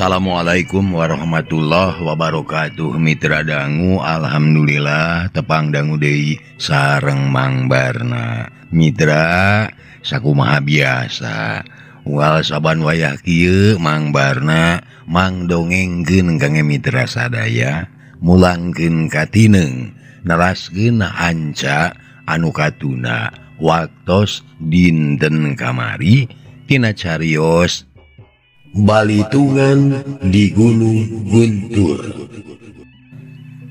salamualaikum warahmatullahi wabarakatuh Mitra dangu Alhamdulillah tepangdangguudei Sareng Mang Barna Mitra saku Maha biasa Walsaban wayah Mangbarna mang dongenggen gege Mitra sadaya Mulangken katineng narasgen Anca anuukauna waktuos dinten kamari kina Carrios dan baungan di Gunung Guntur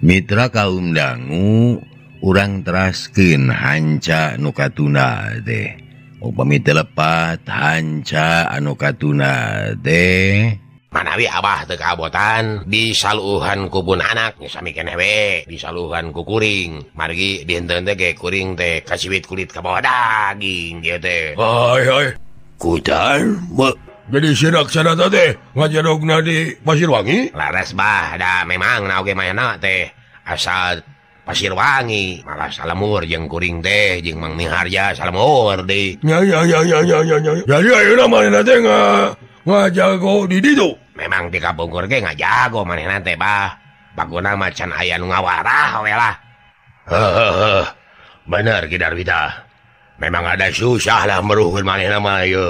Mitra kaumdanggu orang terasken hanca nukatuna deh upami telepat hanca anuka tun deh manawiah kekaabotan bisauhan kubun anakamiken hewe disaluhan kukuring margi dinten kuring teh kasihit kulit keboda ku gna Paswangi memang asad Pasir wangimur yang kuring teh j mengingharja memanggo bang macan aya ngawa bener Ki Darwi memang ada susahlah meruhun man lamaayo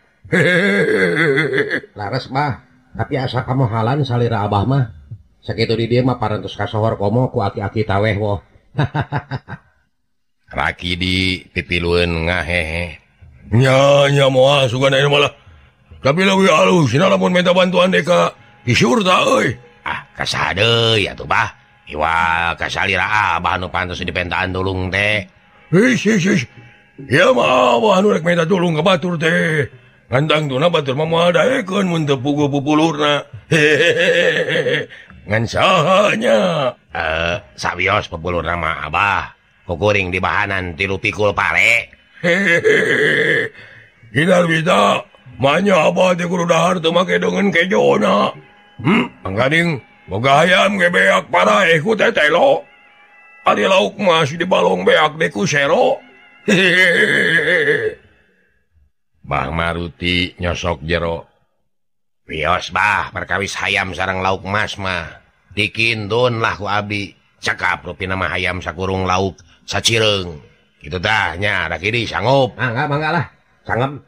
hehe laras mah tapi asa kamu haal salir Abah mah sakit itu di Demah para kas horkomo kuatikiweh wo ha raki di pitilun ngahehe nyanya mua sugahir mallah tapi lawi sinalapun minda bantuan deka tahu ah kas ya tuhba Iwa salir Abah nu pantas di penaan tulung deh ya maurek tulungtur deh kandang tunnatul mamapupulur na he ngansnya eh, sabina maah kukuring di bahan tilu pikul pare he gi mamak ke Jonagaak para eh, dibalong beak deku serro he maruti nyosok jero bioosbah berkawis saym sarang lautuk masma dikinunlahkubi cakap rui nama ayam sakurung laut sareng itu tanya sanggulah ah, sang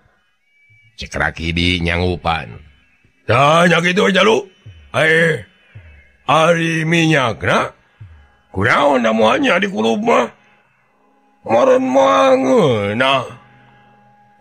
cekra nyangupan banyak itu aja kurang dimon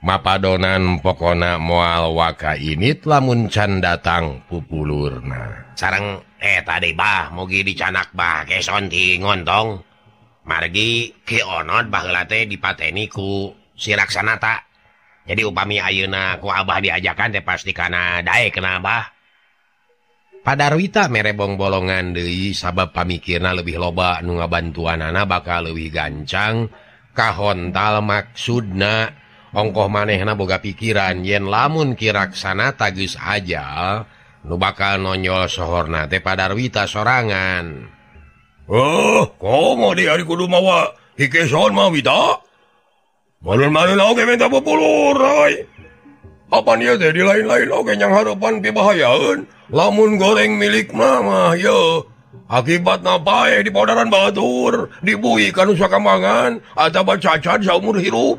mapa donan pokona mualwakka ini tlamuncan datang pupulurna sarang eh debahgi dicanakba ngonng margi keonot bah late diateen niku silaksana tak jadi upami aunaku Abah diajakan deh pasti karena daye kenapa padawita merebong bolongan Dewi sabab pamikirna lebih loba nunga bantuan anak bakal Luwi gancang ka Hontal maksud na ongkoh maneh na boga pikiran yen lamun kiraksana tagis ajal nubaal nonyol sehorna te padawita sorangano diwa lain-lain yang hapan pibahayaun lamun goleng milik mama akibat napa di padaran Badur dibuhi kan kamangan ada cachanyamur hirup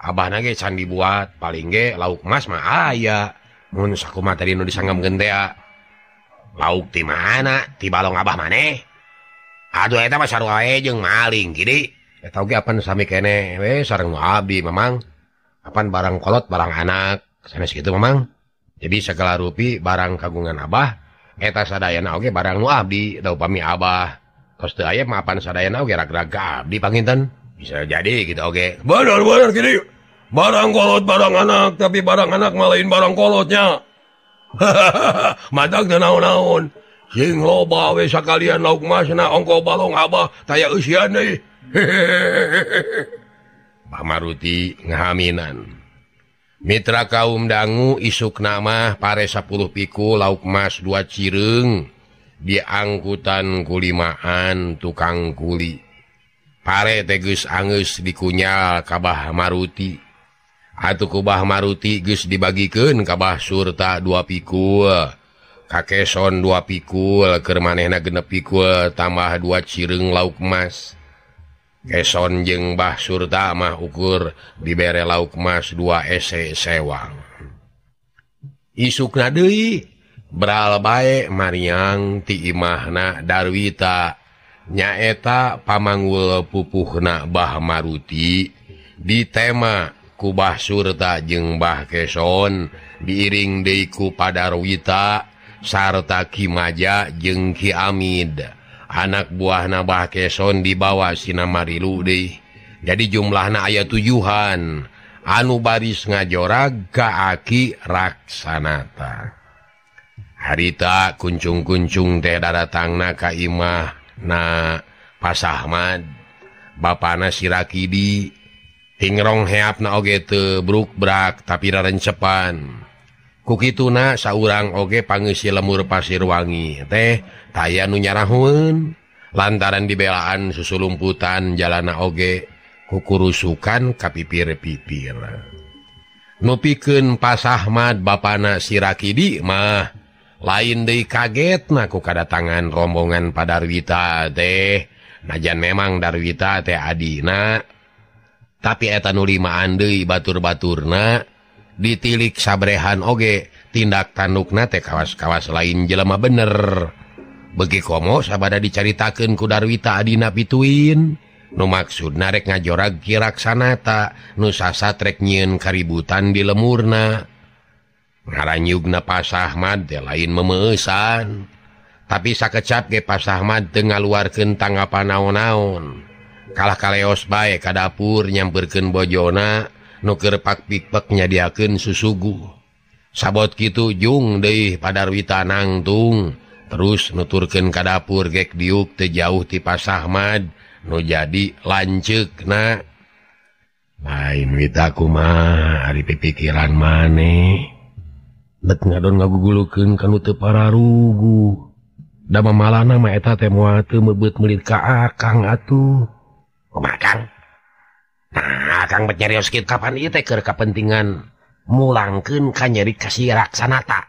Abah can dibuat paling ge lauk emasahku materia lauk di mana dibalong Abah maneh Aduh wa maling ke seorang memang Kapan barang kolot barang anakitu memang jadi segala rui barang kagungan Abah eta sadana oke barang lubimi Abah ko ayam mapan gara-gara dipangintan saya jadi kita oke barang kolot barang anak tapi barang anak malin barang kolotnya ha mata naun kaliann Mitra kaum dangu isuk namamah paresa 10 piku Lauk em Mas dua cireng diangkutan kulimaan tukang kulit Tegus Angus dikunyaal Kabah Maruti hatukubah Maruti Gu dibagike Kabah surta dua pikukakkeson dua pikul kemana enak gene pikul tambah dua cireng Laukmas keson jeng Bah surta mah ukur diberre lautuk emmas dua sewang isuknaduwi beral baik Maryng timahna darwita nyaeta Pamangul pupu nabah maruti di tema kubah surta jengbah keson diiring Deiku pada ruwita Sarta Kimaja jeng Kiid anak buah nabah keson dibawa Sinamari Lude jadi jumlah na aya tujuhan Anu baris ngajora kaaki Raksananata harita kuncung-kuncung tehdaang naka imaha na pas Ahmad ba na sirakidipingrong heap na ogete brok brak tapire cepan kuki tun na saurang oge pengisi lemmur pasir wangi teh taya nunyarahun lantaran dibelaan susu lumputan jalana oge kukurusukan kapipir pipir nupiken pas Ahmad ba na sirakidi mahha lain di kaget naku kada tangan rombongan pada Darwita deh najan memang Darwita Te Adina tapi eta nulima Ande batur-baturna ditilik sabrehan Oge tindak tanduknate teh khas-kawas lain jelemah bener begitu kooadadah diceritakanku Darwita Adina pituin Numaksud narek ngajora girakanaata Nusaasa trek nyiin kaributan di lemurna dan nganyukgna pas Ahmad ya lain memesan tapi sa kecap ke pas Ahmad denganluken tangga pan na-naun kalah kalos baik kadapur nyam berken bojona nukerpakpikpek nyadiaken susuguh sabot Ki Jung deh pada witanangtung terus nuturken kadapur gek diuk tejauh tip pas Ahmad Nu jadi lancek na main wit akuma hari pipikiran mane paraaheta tembut kapanpentingan mulangnyarinata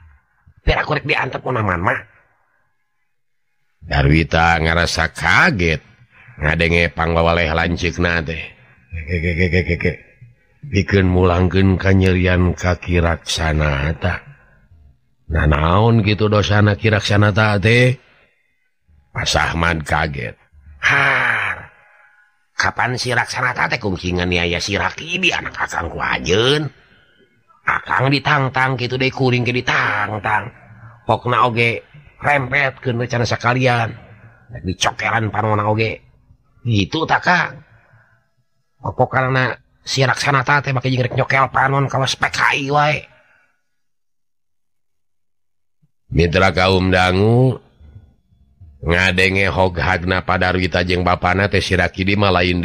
dipwita nga rasa kagetpanglang kanrian kakirakananata naon gitu dosana kiana pasahman kaget kapan sirakana kukin si akan ditangang gitu deing ditangang okna Oge rempet kecan sekaliancokelan Oge gitu karena sirakanatate pakai-kelon kalau spek telah kaum dangu ngadennge ho Hagna padawijeng ba lain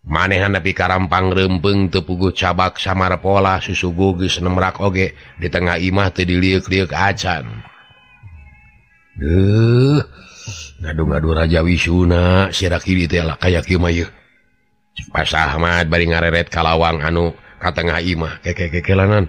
manehan tapipi kaamppang rempeng tuhpugut cabbak samara pola susu gugus nemrak Oke di tengah imah tuh diliukliuk kacan ja wisuna kayak Ahmad kalawang anu katatengah imah kelanan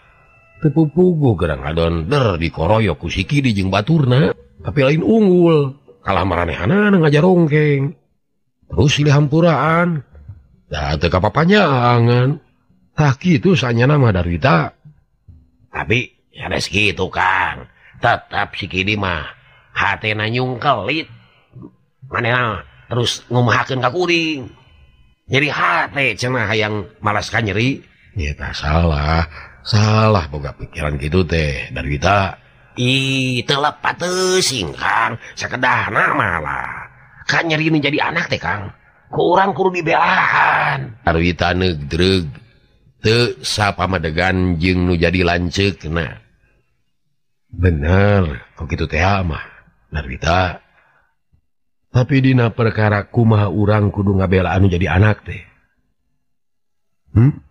tepu pugu gerander di koroyo ku siki di jeng Baturna tapi lain unggul kalah mereh-han ngajar rongkeng hampurannyaangantah itunya nama darita habitu kan tetap sikimah nanyungingnyecenaha yang malaskan nyeri salah salah boga pikiran gitu teh dariwita I singkan seked namalah Kak nyer ini jadi anak tehgang kekuru diaanwita negan jeng jadi lance nah bener begitu temah ah, tapi Di perkara kuma u kudu ngabelaan jadi anak teh hmm?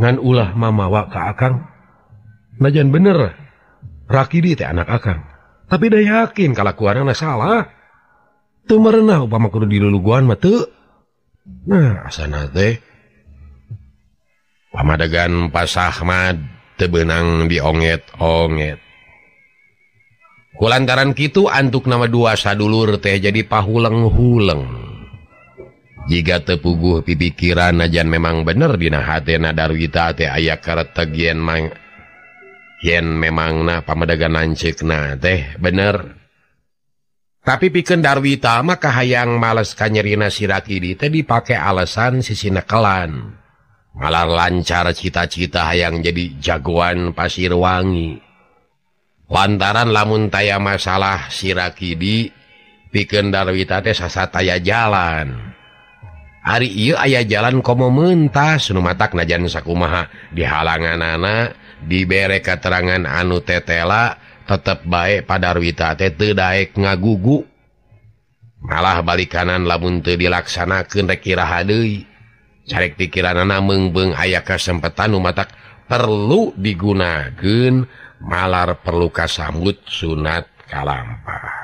ulah mama wakakang majan bener rakidi anak akan tapi dia yakin kalau keluar salah tuhmad te benangget kulangn ki antuk nama dua saddulur teh jadi pahulang huleng tepuguh pipikiran najan memang bener di hatna darwita Te ayaen memang nah pemadaganna teh bener tapi piken darwita maka hayang maleskan nyerina siakidi tadipak alasan sisinelan malah lancar cita-cita hayang jadi jagua pasir wangi lantaran lamuntaya masalah siakidi piken darwita tehasaa jalan. Ari ayah jalan komo mentah matatak Najansakumaha di halangan Nana diberre katerangan anu tetelap baik padawita tete Daek ngagugu malah Bal kananlahbuntu dilaksana kerekira had Sy pikiran Nana mengbeng aya kesempatan Nu matatak perlu di digunakan mallar perlu kas sambut sunat kalampmpahan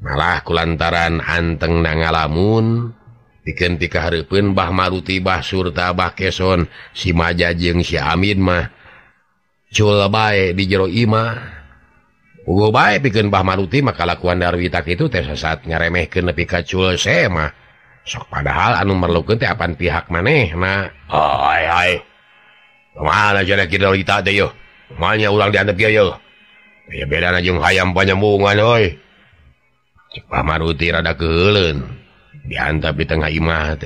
malah kelantaran anteng na ngalamun piken ti hari pun Bah Maruti Bah surta Bah keson sijajeng siminmah di Jero pih Maruti maka laku dariwiak itu tersaatnya remehh ke lebih ka semah sok padahal anu melukut yapan pihak manehmah ulang beda na haym banyak paaruti rada kelen tapi tengah Imah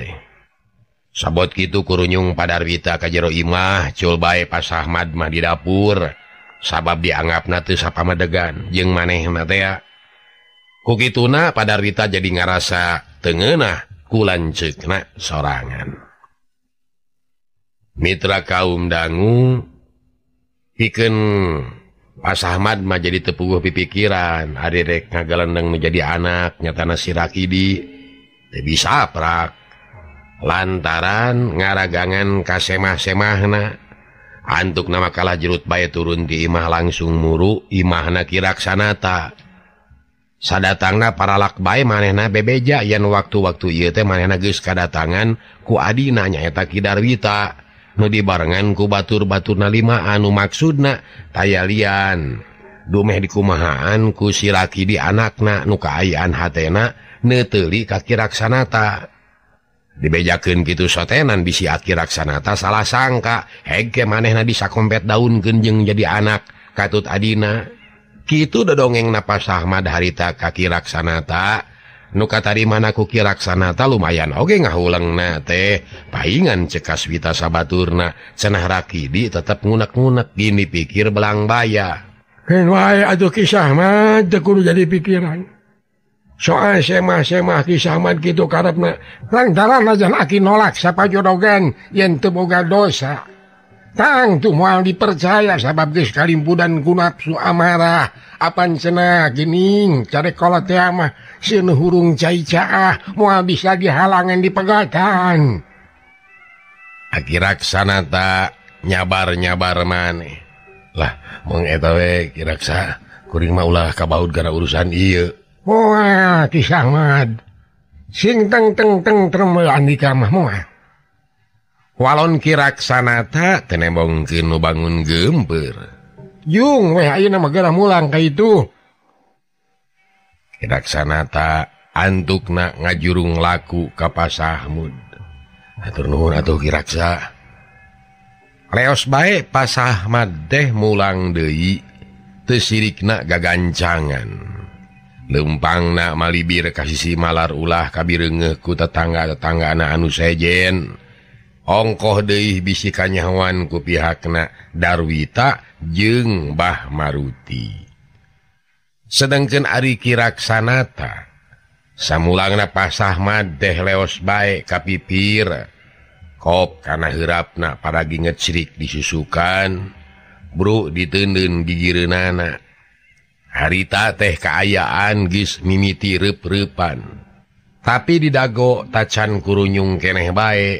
sobot gitu kurunjung pada Rita kajjero Imah cobai pas Ahmadmahidapur sabab dianggap natumadedegan je manehnateaki tununa pada Rita jadingerasa tengenah Ku cekna sorangan Mitra kaum dangu hiken Ahmad menjadi tepuguh pipikiran adrekga leng menjadi anaknya tanah sirakidi bisaprak lantaran ngaragangan kassemahsemahna hantuk nama kalah jerut bayi turun diimah langsung muruk Imahna kirak sananata saddatanga para labai bebe waktu-waktu tangan kudinanya takdarwita ya dibarennganku batur-batur nalima anu maksudna taya li dumeh dikumanku silaki di anaknak nuka ayaan hatnanutteli kakirakksanaata dibedjaken gitu sotenan di sikirakksanaata salah sangka heke maneh Nadi bisa komppet daun genjeng jadi anak katut Adina gitu do dongeng napas Ahmad harita kaki rakksanaata yang Nu katari manaku kirak sana ta lumayan hoge ngahulang na Paingan cekas witta sabbataturna senah raki di tetapnguak-nguek gini pikir belang baya He kisahkur jadi pikiran soasema kisah gitu kar Lang da lazanki nolaks jodogan yen teboga dosa. tangtum mual dipercaya sahabat Kalimpu dan Gunapfsuamarah apa sena ginikolamahhurung caah mua bisa halangan dipegkan akira sana tak nyabar-nyabar man lah mengetawe kiraksa Kuring maulah kabaugara urusan teng teng teng terman di kammah mu Q Walon kirakanaata tenebong kenubangun gemmperlang itudak sana Antuknak nga jurung laku kapas Ahmudatur kiraksaos baik pasahmad deh mulang Dewitessiriknak gagancangan lempangnak malibir kasih si malar ulah kabi rengeku tetangga tetangga anakanu sejen. ongkoh Deih bisiikanyawan kupi hakna darwita je Bah Maruti sedangkan Arikirarakksananata samulang na pas Ahmad deh leos baik tapiipirkop karena herrapna para gingget cirik disusukan brok ditundun gigir nana Harita teh keayaan gis miniti reprepan tapi didgo tacan kurunjungkeneh baik,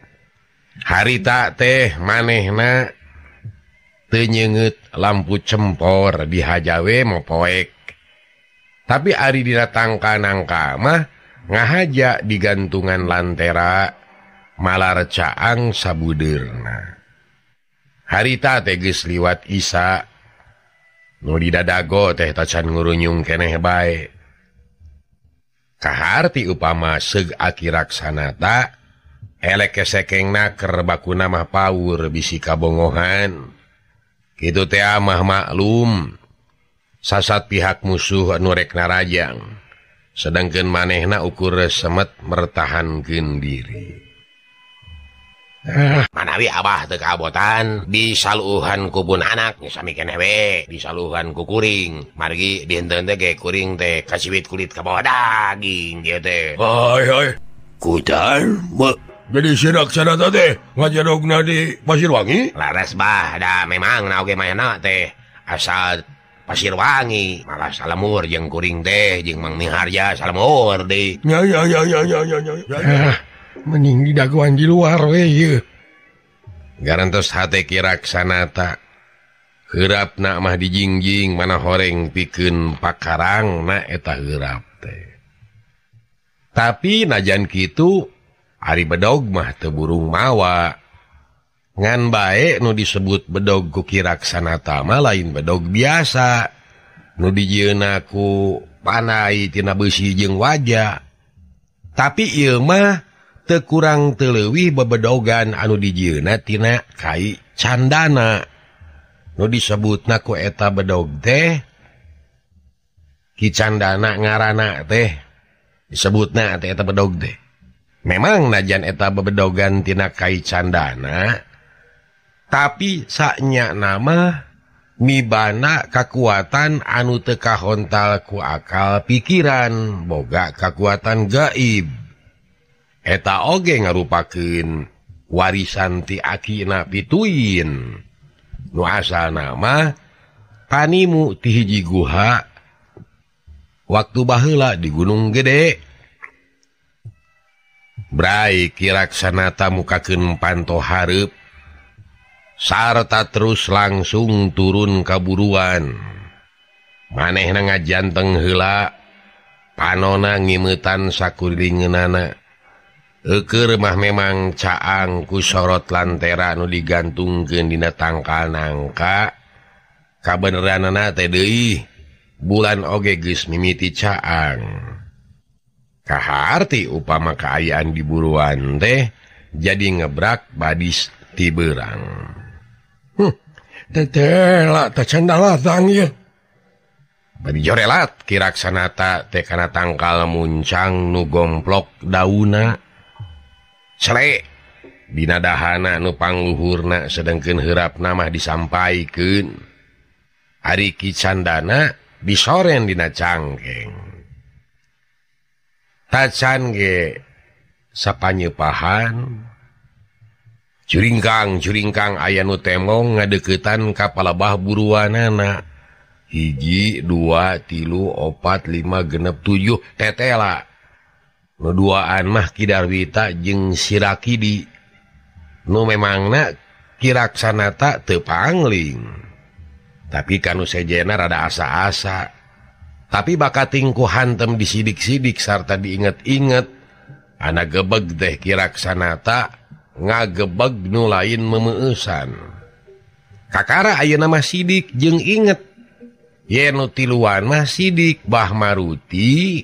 harita teh manehna penyeget lampu cempor dihajawe mau poek tapi Ari diatangkan nangkamah ngahaja di gantungan lantera malar caang sabudurna harita teges liwat Isa nudiidago teh gurunyung ke baik Kaharti Upama se akirarak sananatai ke sekeng naker bakuna pau bisi kaboongohan itu timah ah maklum sasat pihak musuh nurek narajang sedang gen manehna ukur Semet merahan gen diri ah, manawiah keabotan bisauhan kubun anakwe disaluhan kukuring margi dinten tehkasiit kulit kaboda ku wang memang asal Pasirwangi malaahmur yang kur dehhar kiana takrapnakmah dijinjing mana horeng pikun pakrangeta tapi najan itu hari bedomah teburung mawangan baik nu disebut bedogku kirak sanatma lain bedog biasa nu di naku pan Ti besi wajah tapi ilmah tekurang telewih bebedogan anu ditina candana disebut nakueta bedo teh Kicandana ngaranak teh disebut naeta bedog deh Me memang najan eta bebedo gantina kaicandana tapi saknya nama mibanak kekuatan anu teka Hontalku akal pikiran boga kekuatan gaib ta oge ngarupaken warisanti akina pituin nuasa nama Tanimu tihiji guha waktu bahlah di Gunung gede, punya braai kirak sanaata mukake panto haep Sarta terus langsung turun kaburuan Maneh na ngajanteng helak panan ngimetan sakulingin nana Eke mah memang caang ku sorot lantera nu digantung gendinatangkan nangka kahi bulan ogeges mimiti caang. hati upamamakkaan di buruan teh jadi ngebrak badis Tiberanglat kirakanaatan tekana takal Muncang nugong plok daunalek binadahana nupang luhurna sedangken herrap nama disampai ke hari Kicandana di soredina canngkeng sapyepahancuriing Kagcuriing Kag aya nu temlong ngadeketan kapal labahburuwanana hiji dua tilu opat 5 genep 7 tetela luduanmahdarwita sira di no memang Na kirakana tak tepangngling tapi kan saya jenar ada asa-asa yang tapi bakat ingku hantam di sidik-sidik sarta diingget-ingget anak gebeg deh kirakananata ngagebegnu lain memeusan Kakara Ayo nama sidik je inget ynututilan sidik Bah Maruti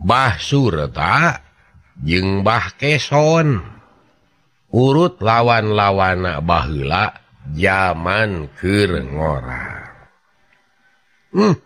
Bah surta jengbah keson urut lawan lawana bahula zaman kerengo hmm.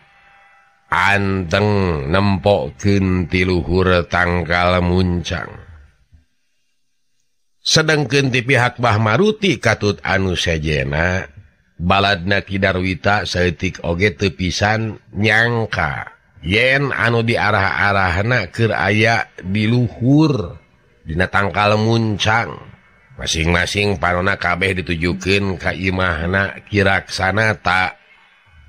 anteng nempok kenti luhur tagal lemunncang sedang kenti pi hakkbah maruti katut anusya jena balad na Kidarwita setik oge tepisan nyangka yen anu di arah-arah anak keraya diluhur Dina tangka lemuncang masing-masing parna kabeh ditujukan Kaimahna kiraksana tak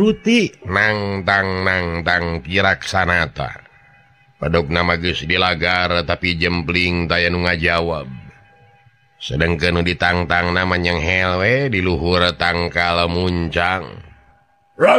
ruti nangang nangang piksanaatan pedonais di lagar tapi jembing tay nga jawab sedangkenuh ditangtang namanyahelwe di luhur takala Muncang ha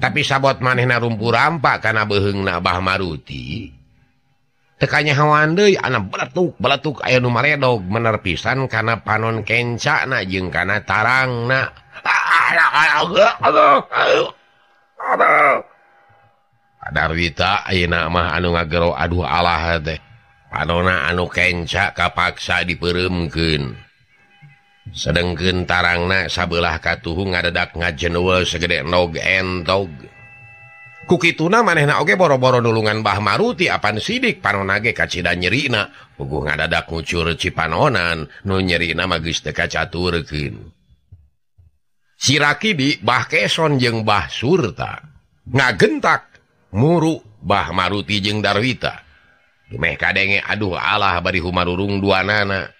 tapi sabot manna rummpu rampak karena behenna Ba maruti tekanya hawand anak beletuk beletuk aya menerpisan karena panon kencak nang karena tarang Ri an aduh Allah anu kenca kapaksa diperemken sedangdeng gentarang na sabelah kauh nga dadak ngajenwal segedek noge kuki tuna maneh boro-boro doan Bah maruti apa sidik panonage kaceda nyrina gu nga dadak ngucur ci panonan nu nyerina magiste kaca turkin siraibi Bah keon jeng Bah surta ngagentak muruk Bah maruti jeng darwitameh kage aduh Allah barihumaruung dua nana.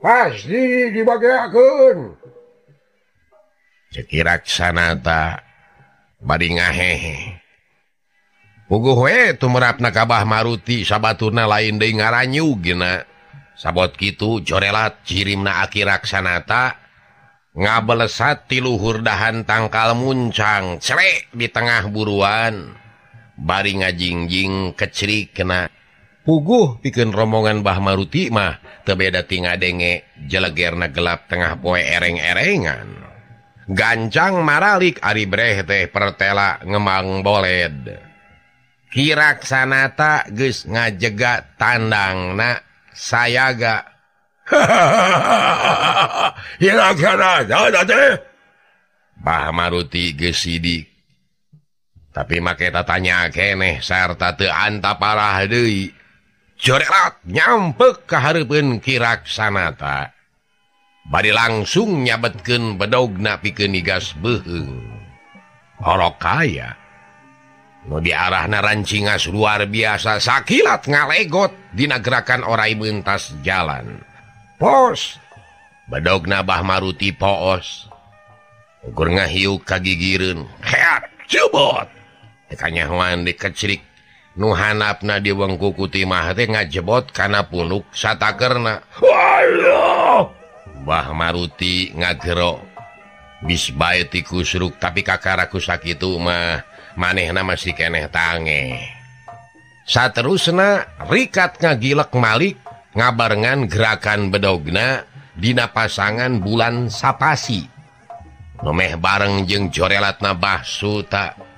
pasti dipakgung cekiraksananata badinghehe itu merapna Kabah Maruti sabatuna lain de ngaranyu gi sabot gitu corelat cirim na akirakksananata ngabel sati luhur dahan tangkal Muncang celek di tengah buruan baringa Jingjing kecerik Puguh pi bikin rombongan Bah Maruti mah kebeda tinga denge jeleger nagelap tengah poe ng-erenngan gancang maralik Aribrehete pertela ngemang bolled kirak sananata guys ngajegak tandangnak saya gak ha Mar gedik tapi maketatanya keeh serta Ananta parah Dewi t nyampe ke Harben kirakanaata bad langsung nyabetken beddogna pikenigas Be Or kaya lebih arahna rancingas luar biasa sakilat ngalegot gerakan oraailintas jalan pos beddogna Bah Maruti posos uku nga hiu kaki girnanyaan dikecerikan nuhanapna diweng kukutimah ngajebot karena puluk sat karenana Wah Maruti ngagerk bisbaut tikus sur tapi kakakku sakit mah manehna masih keeh tange satterusna rikat ngagilk Malik ngabargan gerakan bedognadina pasangan bulan sapasi nomeeh bareng jeung jorelat nabah suta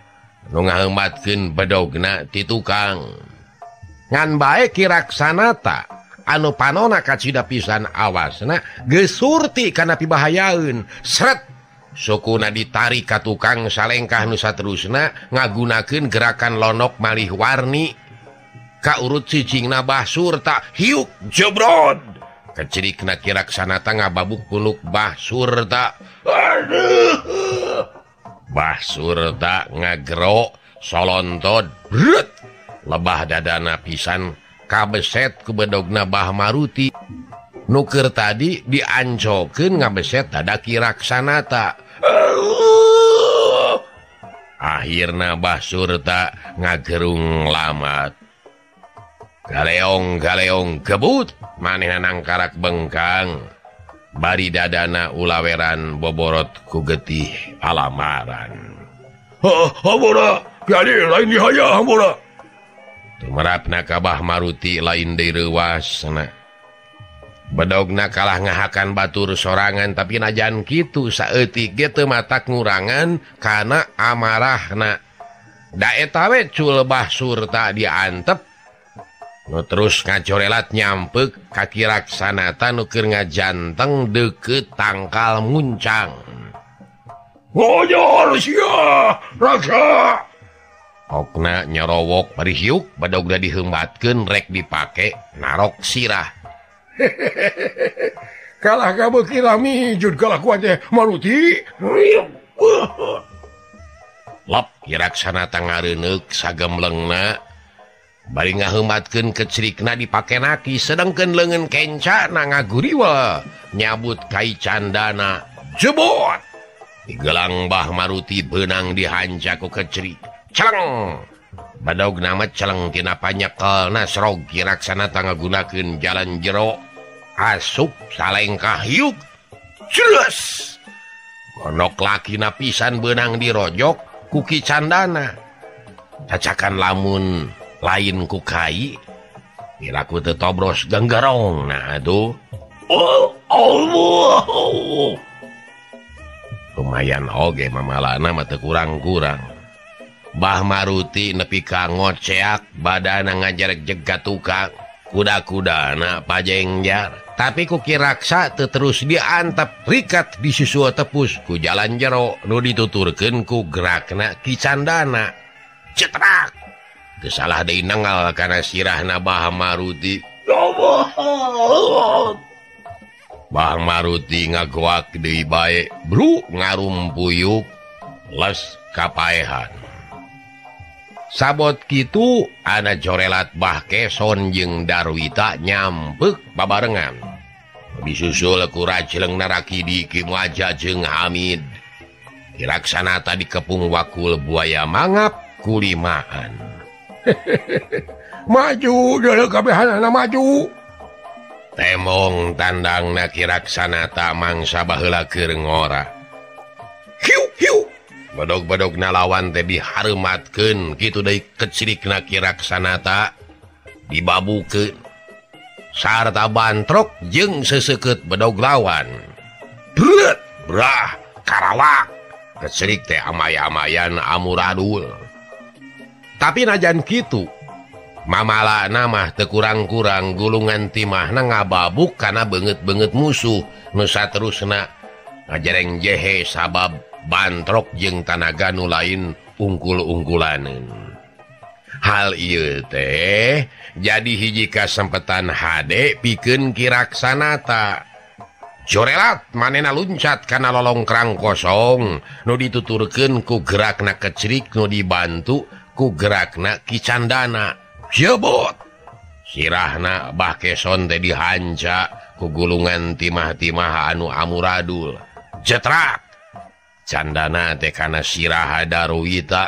4 pun bedogna ditukangnganbae kirakanaata anu panona kacitada pisan awas nah gesurti karena pibahayaun serarat sukuna ditari ka tukang salegkah Nusa terusna ngagunaken gerakanlonnok malih warni Ka urut sicing nabah surta hiuk jobrod kecelik na kirakanaata nga babuk puluk Bah surta Waduh Bah surta ngagerk Solon tod lebah dada napisan kabesset ke beddona Bah Maruti Nuker tadi dianco ke ngabesset ada kirakanaatahirbah surta ngagerung lamat galeong galeong kebut manehang karak bengkang bari dadana ulawweran boborot kugetih alamaran merapna Kabah Maruti lain di ruas beddogna kalah ngahakan Batur sorangan tapi najan gitu saat ti get matanguangan karena amarahna Daetawe culbah surta diantep terus ngaco let nyamek kakirakksana tanukir ngajanteng deket takal Muncang okna nyarookuk be udah dihembatatkan rek dipakai narok sirah kalah kabutmi ju Lokiraksana Ten Renek sagem lengna dan buat Balinga hematken kerik na dipake naki sedangken legen kenca na ngaguriwa nyabut kai candana jebo dilang Bah maruti benang dihancaku ke cerik Cang Badamatlengkinnya ke nasrok kirakana tanggagunaken Ja jero asup Sangkah hiuk je penoklaki napisan benang dirojok kuki candana kacakan lamun. lain kukai kirakutobros gengerong Nah aduh oh, lumayan hoge mamalah nama tekuranggurang bahh Maruti nepi kagotseak badana ngajeek jegah ka kuda-ku dana pajegjar tapi ku kirak sat terus diaantap prikat di siwa tepusku jalan jero nu dituturken ku gerak-na kicandana cetra salah dinggal karena sirah naba maruti Mar nga baik bro ngarum puyuk les kapapahan sabot gitu anak corelat Bah keson jeng Darwi tak nyambek Barengan lebih susulkuraleng narak di wajahjeng Hamid kiksana tadi kepung wakul buaya mangap kulimaanu he maju maju Teong tandang nakirarak sananata mangsaaba la ngorah bedog-bedog nalawan tedi Harmatken gitu de kerik nakirarak sananata dibabu ke Sarta bantrok jeung sesecut bedog lawan amaya-mayayan amuradul hajan Kitu Malah namamah tekurang-kurang gulungan timahna nga babuk karena banget-benget musuh nusa terusnak ajareng jehe sabab bantrok jeung tanaga nu lain ungkul-unggulanan Hal teh jadi hijika sempean HD piken kirakananata corerelat manena loncat karena lolong krarang kosong no dituturkenku gerak-na ke cerik no dibantu, gerak na ki candana yobot sirahnabah keson teh dihanca kegulungan timah-timaha anu Amuradul cerak candana tekana sirahaha darwita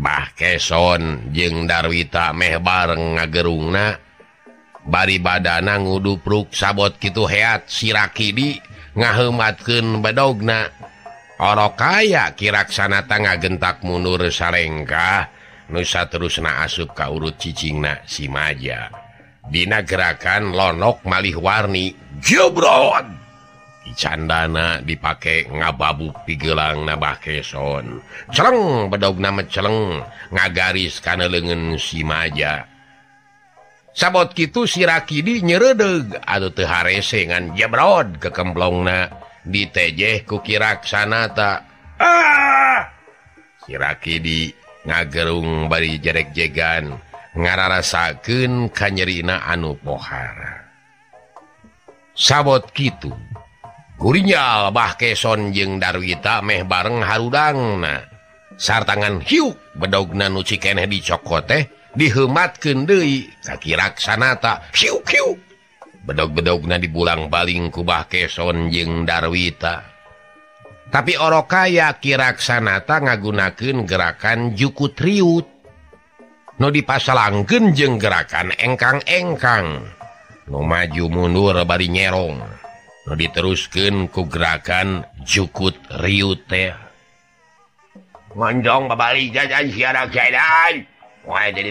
Ba keson je darwita Mehbar ngagerung na bari badana nguudup pruk sabot gitu heat siraidi ngahematatkan beddogna di punya kaya kirak sanatgenttak mundur sarengka nusa terus na asub ka urut ccing na Simaja Dina gerakan lonok malihwarni jibro Kicandana dipakai nga babu pigelang naba keson ceng bedogna meceleng ngagaris kan legen Simaja sabot Kitu sirakidi nyeredeg ad teharesengan jabrod kekemmpllong naku dije kukirarakananata ah kira-ki di ngagerung bari jerek jegan ngara rasaken Kanyerina anu pohara sabot gitu gurnyabah keson je Darwitaehh bareng haldangna sar tangan hiuk beddogna nuken hedi cokot eh dihematken Dewi sakiraksanaata hiukkyuk bedog-bedogna dibulang baling kubah keson jeng darwita tapi orango kaya kirakananata ngagunaken gerakan Juku riut nodi pasarlang gen jeng gerakan engkagenngkag lumaju mundur bari nyerong no diterusken kugerakan Juku rite mondojong jajan jadi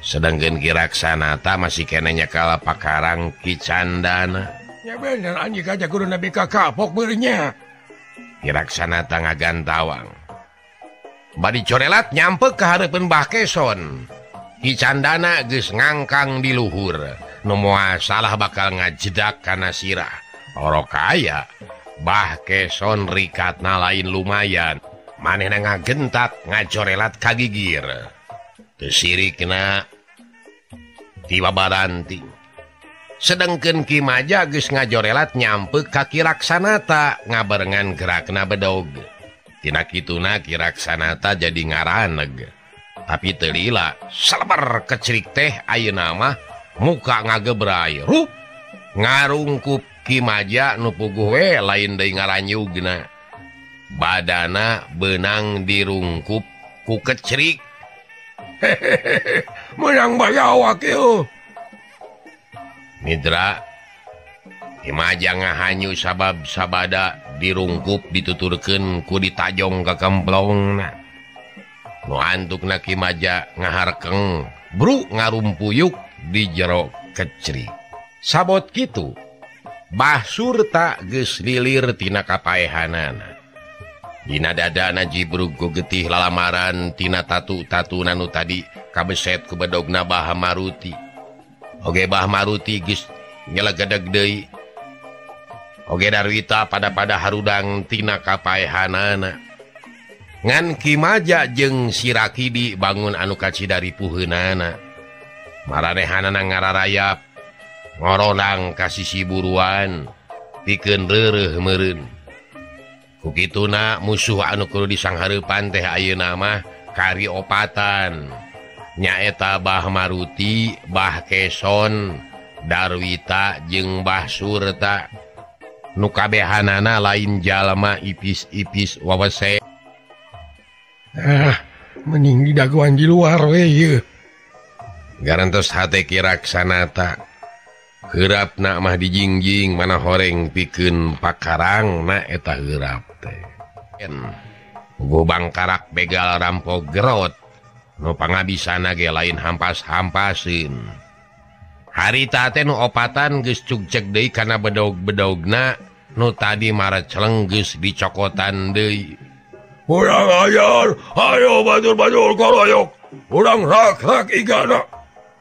sedangengen Girakananata masih kenenya kalapa Karang Kicandanakaknya Giraksanatangagantawang Bai corelat nyampe ke hadrepan Bah keson Kicandana ges ngaangkanng diluhur Nemoa salah bakal ngajedakkana sirah Oro kaya Bah keson ririka na lain lumayan Maneh ngagenttat ngacolat kagigir. Syriknawabaranti sedangken Kimaja guys ngajo let nyampe kaki rakksanaata ngaberngan gerakna bedoge Tina itu na kirakanaata jadi ngarane tapi telila sebar kecerk teh A nama muka ngagebera air ngarungkup Kimaja nupuguewe lain dengan nga badana benang dirungkup ku kecerrik teh hehe melang baywak Nira Imaja ngahanyu sabab-sabaada dirungkup dituturken ku ditajong kekemmpllongtuk na kimaja ngaharkeng brok ngarum puyuk di jerok keci sabot gitu bah surta ges lilirtinaakapa Hanana dada najji kegetih lalamarantinatatotato Nanu tadi kabesset ke beddona Ba marutige Ba Maruti gisge Darwita pada pada Harudang Tina kappa Hanana ngankija jeng sira di bangun anu kasih dari pu naana maranehanaang nga rayap ngoronang kasih si buruan pikenrere merun begitu nah musuhukuru di S Harupan teh Ayu nama kari opatannyaeta Bah Maruti Bah keson darwita jengbah surta nukabhanana lain jalemah ipisipis wawa ah, menyinggi dagua ji luar garus hatikiraksana tak herrap nak mah dijiningjing mana horeng piun pakarrang na eta geraap teh gobang karak begal rampo grot nupang nga bisa nage lain hampas-hampasin haritate nu opatan ges cug cek de karena bedog-bedo gna Nu tadi maret lengges di cokotan Dei puyar ayo banjur-bajur kalau yok udangrakha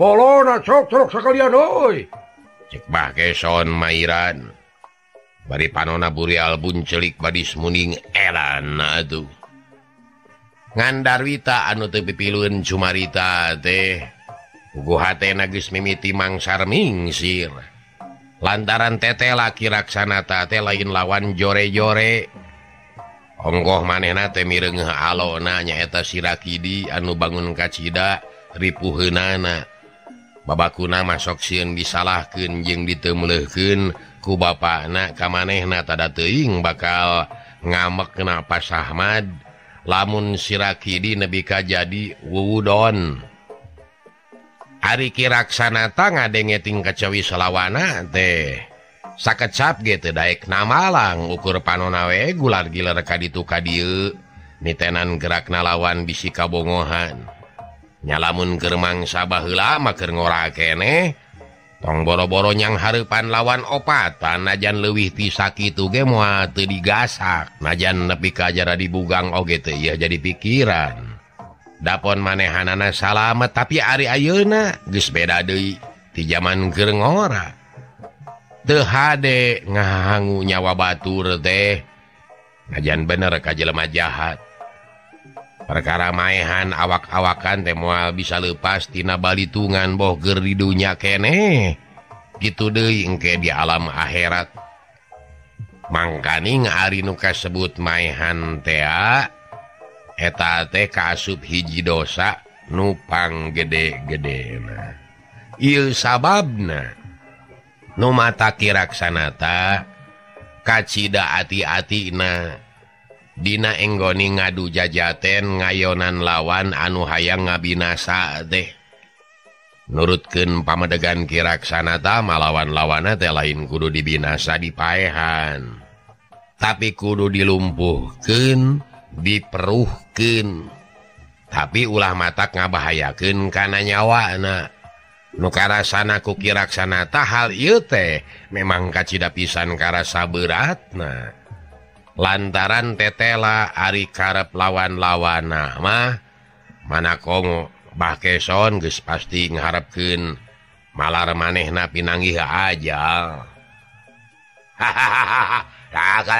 k sekalianran bari panona buri album celik badismuning Elanangandarwita Anu tepipilun cumaita tehgugis mimiti mangsar Mingsir lantaran tete lakirarakksana Ta lain lawan jore-jore Hongkoh manenena mironanyaeta siidi anu bangun kacita ripuana babaku nama soksiun bisalah kejing ditemken ku ba kam maneh natada teing bakal ngamek kenapa Samad lamun sirakidi nebikah jadi wdon Arikirarakksanatanga dengeting kecewi selawwana teh sakitcap Da namalang ukur pano naweegulargi lereka dituka di nitenan gerak nalawan bisiikabogohan. nyalamun kemang Sabah lama kengora kene tong bolro-boron yang harepan lawan opatan najan lewih ti sak itu gem digaakjan lebih kajjara di bugangge ya jadi pikiran dapon manehan na salamet tapi Ari Aunapedwi di zamanngora HD ngahangu nyawa Batur deh ngajan bener kajje le jahat perkara mayhan awak-awakan tem bisa lepas Ti baitungan boh geridunya kene gitu deke di alam akhirat mangkani nga hari nu kas sebut mayhana eta Kaub hiji dosa nupang gede gede Il sababna Numata kirakanaata kacida hati-ati nah Dina engoi ngadu jajaten ngayonan lawan anu hayya nga binsa deh nurutken pamadegan kirakana ta malawan- lawana teh lain kudu di binasa dipahan tapi kudu dilumpuhken diperuhken tapi ulah mata ngabahayaken karena nyawa anak nukara sanaku kiraksana tahal ilte memang ka sida pisan karasa berat na lantaran tetela Ari karep lawan-lawanamah mana kok bakson guys pasti mengharapkan malar maneh napi nanggihajal haaka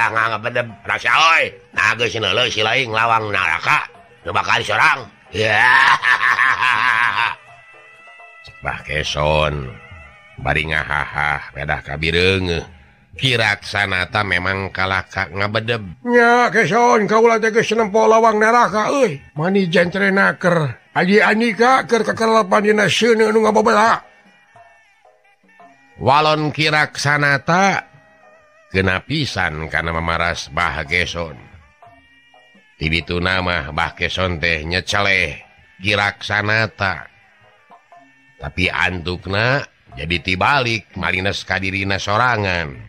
kali seorangson baring haha bedah kabir punya Kirakanaata memang kakak nga bedep Walon kirakananata kena pisan karena memaras Ba geson ti itu nama Bason teh nyecele kirakananata tapi antukna jadi tibalik Marines kadirina sorangan.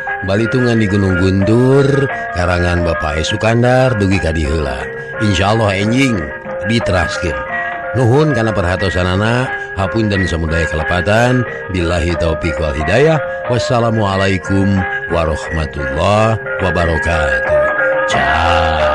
Balitungan di Gunung Gundur karangan Bapak E Kandar Bugi Kadila Insyaallah anjing ditranskir nuhun karena perhatosanana Hapun dan budayaa kelapatan Billlahhi taufikal Hidayah wassalamualaikum warahmatullah wabarakatuh Cha